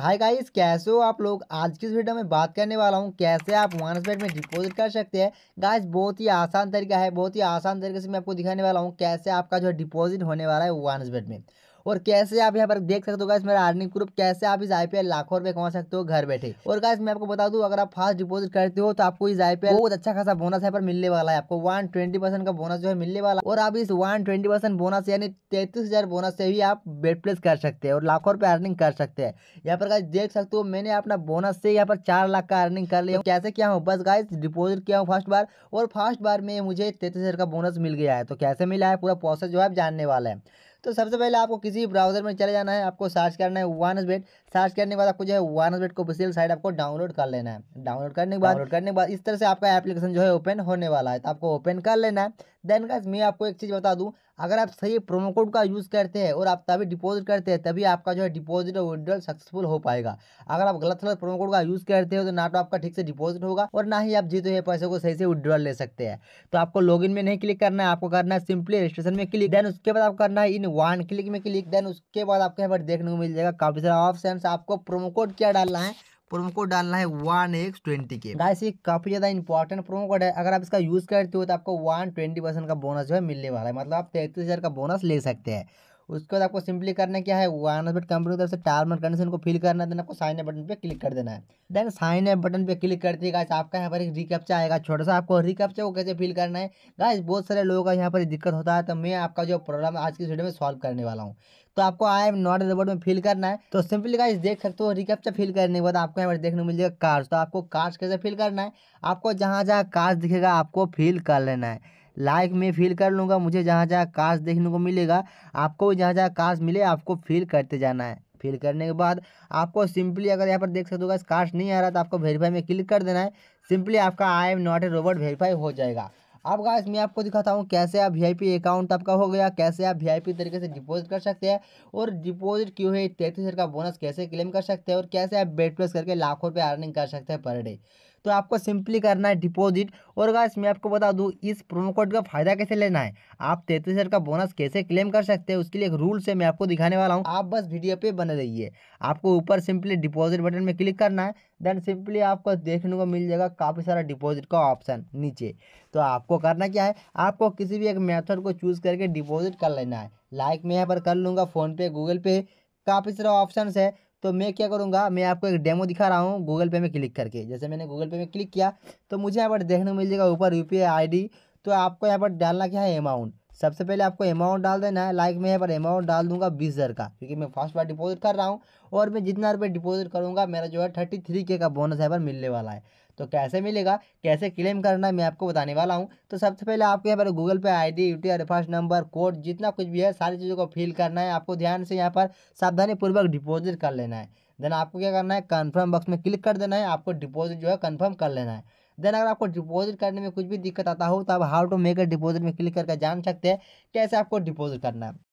hi guys कैसे हो आप लोग आज की इस वीडियो में बात करने वाला हूँ कैसे आप वन में डिपॉजिट कर सकते हैं गाइस बहुत ही आसान तरीका है बहुत ही आसान तरीके से मैं आपको दिखाने वाला हूँ कैसे आपका जो डिपॉजिट होने वाला है वन में और कैसे आप यहाँ पर देख सकते हो गाइस मेरा अर्निंग प्रूफ कैसे आप इस आईपीएल लाखों रुपए कमा सकते हो घर बैठे और गाइस मैं आपको बता दूं अगर आप फास्ट डिपॉजिट करते हो तो आपको इस आईपीएल बहुत अच्छा खासा बोनस यहाँ पर मिलने वाला है आपको वन ट्वेंटी परसेंट का बोनस जो है मिलने वाला और आप इस वन ट्वेंटी परसेंट बोनस यानी तैतीस हजार बोनस से भी आप बेट प्लेस कर सकते हैं और लाखों रुपए अर्निंग कर सकते हैं यहाँ पर गाइस देख सकते हो मैंने अपना बोनस से यहाँ पर चार लाख का अर्निंग कर लिया कैसे किया हूँ बस गाइस डिपोजिट किया हूँ फर्स्ट बार और फर्स्ट बार में मुझे तैतीस का बोनस मिल गया है तो कैसे मिला है पूरा प्रोसेस जो है आप जानने वाला है तो सबसे पहले आपको किसी ब्राउजर में चले जाना है आपको सर्च करना है वन बेट सर्च करने के बाद आपको जो है वन बेट को बिसेल साइड आपको डाउनलोड कर लेना है डाउनलोड करने के बाद डाउनलोड करने के बाद इस तरह से आपका एप्लीकेशन जो है ओपन होने वाला है तो आपको ओपन कर लेना है देन गाइस मैं आपको एक चीज़ बता दूं अगर आप सही प्रोमो कोड का यूज़ करते हैं और आप तभी डिपॉजिट करते हैं तभी आपका जो है डिपॉजिट और विड्रॉल सक्सेसफुल हो पाएगा अगर आप गलत गलत प्रोमो कोड का यूज़ करते हो तो ना तो आपका ठीक से डिपॉजिट होगा और ना ही आप जीते हुए पैसे को सही से विड्रॉल ले सकते हैं तो आपको लॉग में नहीं क्लिक करना है आपको करना है सिंपली रजिस्ट्रेशन में क्लिक देन उसके बाद आपको करना है इन वन क्लिक में क्लिक देन उसके बाद आपको यहाँ पर देखने को मिल जाएगा काफ़ी सारा ऑप्शन आपको प्रोमो कोड क्या डालना है प्रोमो कोड डालना है वन एक्स ट्वेंटी के गाइस ये काफी ज्यादा इंपॉर्टेंट प्रोमो कोड है अगर आप इसका यूज करते हो तो आपको वन ट्वेंटी परसेंट का बोनस जो है मिलने वाला है मतलब आप तैतीस हजार का बोनस ले सकते हैं उसके बाद आपको सिंपली करना क्या है वन बट कंपनी की तरफ से टर्म एंड कंडीशन को फिल करना देना आपको साइन ए बटन पे क्लिक कर देना है देन साइन ए बटन पे क्लिक करते हैं गाइस आपका यहाँ पर एक रिकप्चा आएगा छोटा सा आपको रिकप्चा को कैसे फिल करना है गाइस बहुत सारे लोगों का यहाँ पर दिक्कत होता है तो मैं आपका जो प्रॉब्लम आज की वीडियो में सॉल्व करने वाला हूँ तो आपको आई एम नॉट रोबोट में फिल करना है तो सिंपली गाइस देख सकते हो रिकप्चा फिल करने के बाद आपको यहाँ पर देखने को मिल जाएगा कार्ड तो आपको कार्ड कैसे फिल करना है आपको जहाँ जहाँ कार्ड दिखेगा आपको फिल कर लेना है लाइक में फील कर लूँगा मुझे जहाँ जहाँ काश देखने को मिलेगा आपको भी जहाँ जहाँ काश मिले आपको फील करते जाना है फिल करने के बाद आपको सिंपली अगर यहाँ पर देख सकते हो कास्ट नहीं आ रहा तो आपको वेरीफाई में क्लिक कर देना है सिंपली आपका I am not a robot verify हो जाएगा अब गाइस मैं आपको दिखाता हूँ कैसे आप वीआईपी अकाउंट आपका हो गया कैसे आप वीआईपी तरीके से डिपॉजिट कर सकते हैं और डिपॉजिट क्यों है तैतीस का बोनस कैसे क्लेम कर सकते हैं और कैसे आप बेट प्लस करके लाखों रुपये अर्निंग कर सकते हैं पर डे तो आपको सिंपली करना है डिपॉजिट और गाइस मैं आपको बता दूँ इस प्रोमो कोड का फायदा कैसे लेना है आप तैतीस का बोनस कैसे क्लेम कर सकते हैं उसके लिए एक रूल से मैं आपको दिखाने वाला हूँ आप बस वीडियो पे बने रहिए आपको ऊपर सिंपली डिपॉजिट बटन में क्लिक करना है देन सिंपली आपको देखने को मिल जाएगा काफ़ी सारा डिपॉजिट का ऑप्शन नीचे तो आपको करना क्या है आपको किसी भी एक मेथड को चूज़ करके डिपॉजिट कर लेना है लाइक मैं यहाँ पर कर लूँगा फ़ोनपे गूगल पे काफ़ी सारा ऑप्शन है तो मैं क्या करूँगा मैं आपको एक डेमो दिखा रहा हूँ गूगल पे में क्लिक करके जैसे मैंने गूगल पे में क्लिक किया तो मुझे यहाँ पर देखने को मिल जाएगा ऊपर यू पी आई तो आपको यहाँ पर डालना क्या है अमाउंट सबसे पहले आपको अमाउंट डाल देना है लाइक मैं यहाँ पर अमाउंट डाल दूंगा बीस हज़ार का क्योंकि मैं फर्स्ट बार डिपॉजिट कर रहा हूँ और मैं जितना रुपये डिपॉजिट करूँगा मेरा जो है थर्टी थ्री के का बोनस यहाँ पर मिलने वाला है तो कैसे मिलेगा कैसे क्लेम करना है मैं आपको बताने वाला हूँ तो सबसे पहले आपको यहाँ पर Google pay I D U first number code जितना कुछ भी है सारी चीज़ों को फिल करना है आपको ध्यान से यहाँ पर सावधानीपूर्वक डिपॉजिट कर लेना है देन आपको क्या करना है कन्फर्म बॉक्स में क्लिक कर देना है आपको डिपॉजिट जो है कन्फर्म कर लेना है देन अगर आपको डिपॉजिट करने में कुछ भी दिक्कत आता हो तो आप how to make a deposit में क्लिक करके जान सकते हैं कैसे आपको डिपॉजिट करना है